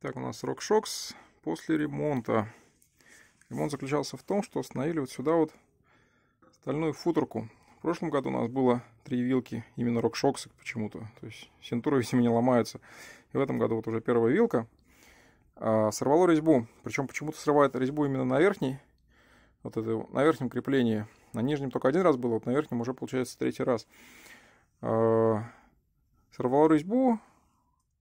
Так, у нас RockShox после ремонта. Ремонт заключался в том, что установили вот сюда вот стальную футерку. В прошлом году у нас было три вилки именно RockShox почему-то. То есть синтуры, видимо, не ломаются. И в этом году вот уже первая вилка. А, сорвало резьбу. Причем почему-то срывает резьбу именно на верхней. Вот это на верхнем креплении. На нижнем только один раз было, вот на верхнем уже получается третий раз. А, сорвало резьбу,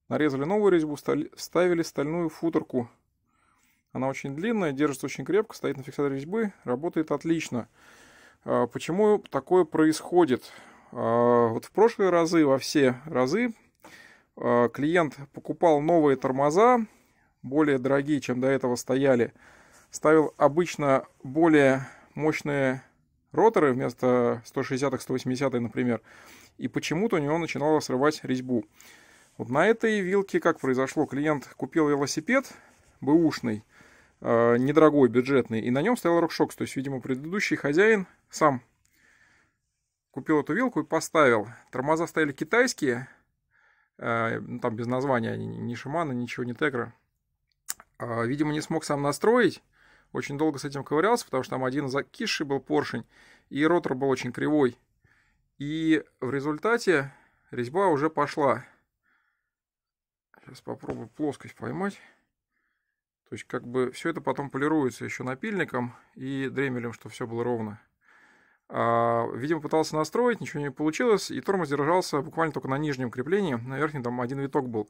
Нарезали новую резьбу, вставили стальную футерку. Она очень длинная, держится очень крепко, стоит на фиксаторе резьбы, работает отлично. А, почему такое происходит? А, вот в прошлые разы, во все разы, а, клиент покупал новые тормоза, более дорогие, чем до этого стояли, ставил обычно более мощные роторы вместо 160-х, 180 например, и почему-то у него начинало срывать резьбу. Вот на этой вилке как произошло, клиент купил велосипед бэушный, э, недорогой, бюджетный, и на нем стоял рокшокс. То есть, видимо, предыдущий хозяин сам купил эту вилку и поставил. Тормоза стояли китайские, э, ну, там без названия, они ни Шимана, ничего, не Тегра. Э, видимо, не смог сам настроить, очень долго с этим ковырялся, потому что там один закисший был поршень, и ротор был очень кривой. И в результате резьба уже пошла. Сейчас попробую плоскость поймать. То есть как бы все это потом полируется еще напильником и дремелем, чтобы все было ровно. А, видимо, пытался настроить, ничего не получилось, и тормоз держался буквально только на нижнем креплении, на верхнем там один виток был.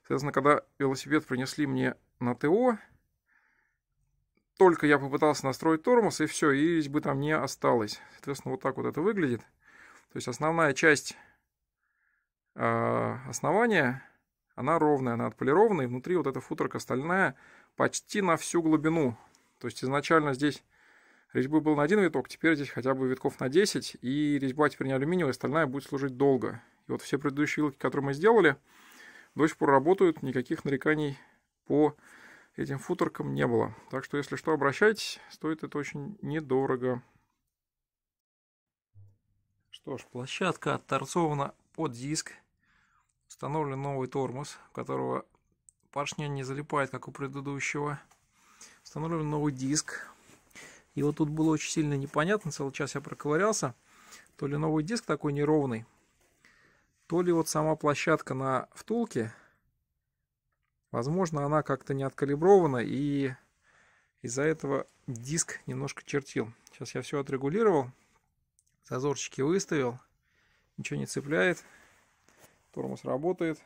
Соответственно, когда велосипед принесли мне на ТО, только я попытался настроить тормоз, и все, и резьбы там не осталось. Соответственно, вот так вот это выглядит. То есть основная часть э, основания она ровная, она отполированная, и внутри вот эта футорка стальная почти на всю глубину. То есть изначально здесь резьбы был на один виток, теперь здесь хотя бы витков на 10, и резьба теперь не алюминиевая, стальная будет служить долго. И вот все предыдущие вилки, которые мы сделали, до сих пор работают, никаких нареканий по этим футоркам не было. Так что, если что, обращайтесь, стоит это очень недорого. Что ж, площадка отторцована под диск Установлен новый тормоз, у которого поршня не залипает, как у предыдущего. Установлен новый диск. И вот тут было очень сильно непонятно, целый час я проковырялся. То ли новый диск такой неровный, то ли вот сама площадка на втулке, возможно, она как-то не откалибрована, и из-за этого диск немножко чертил. Сейчас я все отрегулировал, зазорчики выставил, ничего не цепляет, Тормоз работает.